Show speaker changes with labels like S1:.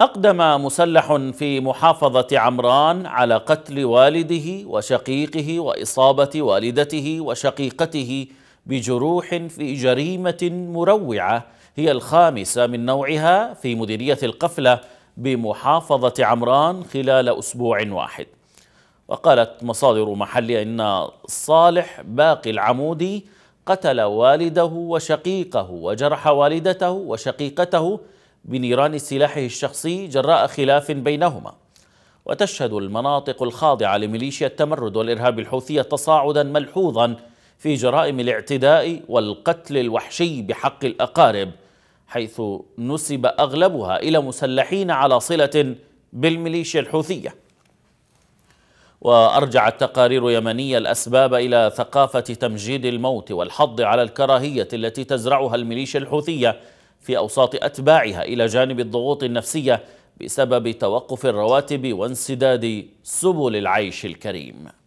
S1: أقدم مسلح في محافظة عمران على قتل والده وشقيقه وإصابة والدته وشقيقته بجروح في جريمة مروعة هي الخامسة من نوعها في مديرية القفلة بمحافظة عمران خلال أسبوع واحد وقالت مصادر محلية إن صالح باقي العمودي قتل والده وشقيقه وجرح والدته وشقيقته بنيران سلاحه الشخصي جراء خلاف بينهما وتشهد المناطق الخاضعة لميليشيا التمرد والإرهاب الحوثية تصاعدا ملحوظا في جرائم الاعتداء والقتل الوحشي بحق الأقارب حيث نسب أغلبها إلى مسلحين على صلة بالميليشيا الحوثية وأرجعت تقارير يمنية الأسباب إلى ثقافة تمجيد الموت والحض على الكراهية التي تزرعها الميليشيا الحوثية في أوساط أتباعها إلى جانب الضغوط النفسية بسبب توقف الرواتب وانسداد سبل العيش الكريم